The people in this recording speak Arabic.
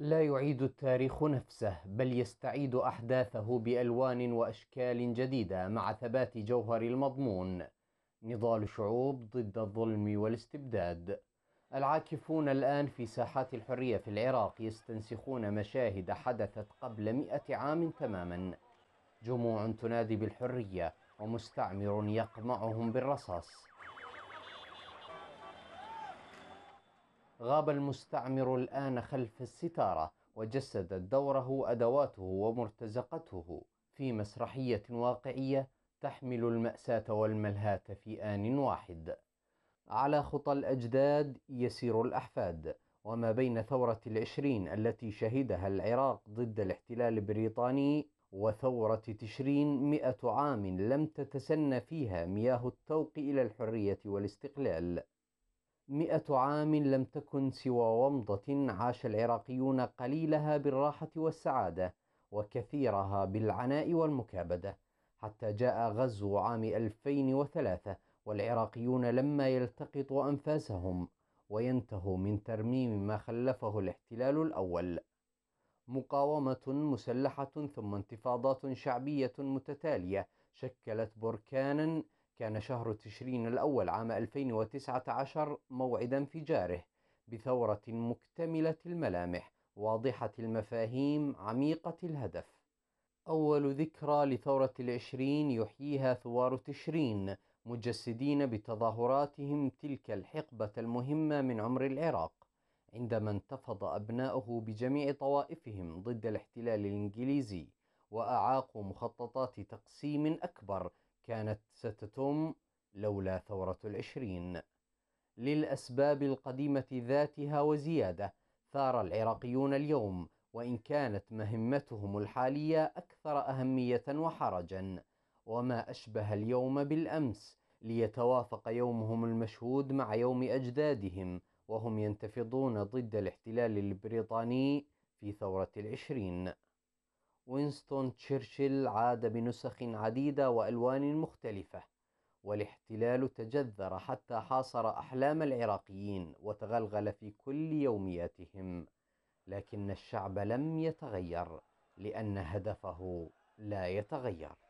لا يعيد التاريخ نفسه بل يستعيد احداثه بالوان واشكال جديده مع ثبات جوهر المضمون نضال شعوب ضد الظلم والاستبداد العاكفون الان في ساحات الحريه في العراق يستنسخون مشاهد حدثت قبل مئه عام تماما جموع تنادي بالحريه ومستعمر يقمعهم بالرصاص غاب المستعمر الآن خلف الستارة وجسدت دوره أدواته ومرتزقته في مسرحية واقعية تحمل المأساة والملهاة في آن واحد على خطى الأجداد يسير الأحفاد وما بين ثورة العشرين التي شهدها العراق ضد الاحتلال البريطاني وثورة تشرين مئة عام لم تتسنى فيها مياه التوق إلى الحرية والاستقلال مئة عام لم تكن سوى ومضة عاش العراقيون قليلها بالراحة والسعادة وكثيرها بالعناء والمكابدة حتى جاء غزو عام 2003 والعراقيون لما يلتقطوا أنفاسهم وينتهوا من ترميم ما خلفه الاحتلال الأول مقاومة مسلحة ثم انتفاضات شعبية متتالية شكلت بركانا كان شهر تشرين الأول عام 2019 موعد انفجاره بثورة مكتملة الملامح واضحة المفاهيم عميقة الهدف أول ذكرى لثورة العشرين يحييها ثوار تشرين مجسدين بتظاهراتهم تلك الحقبة المهمة من عمر العراق عندما انتفض أبناؤه بجميع طوائفهم ضد الاحتلال الإنجليزي وأعاقوا مخططات تقسيم أكبر كانت ستتم لولا ثورة العشرين للأسباب القديمة ذاتها وزيادة ثار العراقيون اليوم وإن كانت مهمتهم الحالية أكثر أهمية وحرجا وما أشبه اليوم بالأمس ليتوافق يومهم المشهود مع يوم أجدادهم وهم ينتفضون ضد الاحتلال البريطاني في ثورة العشرين وينستون تشرشل عاد بنسخ عديدة وألوان مختلفة والاحتلال تجذر حتى حاصر أحلام العراقيين وتغلغل في كل يومياتهم لكن الشعب لم يتغير لأن هدفه لا يتغير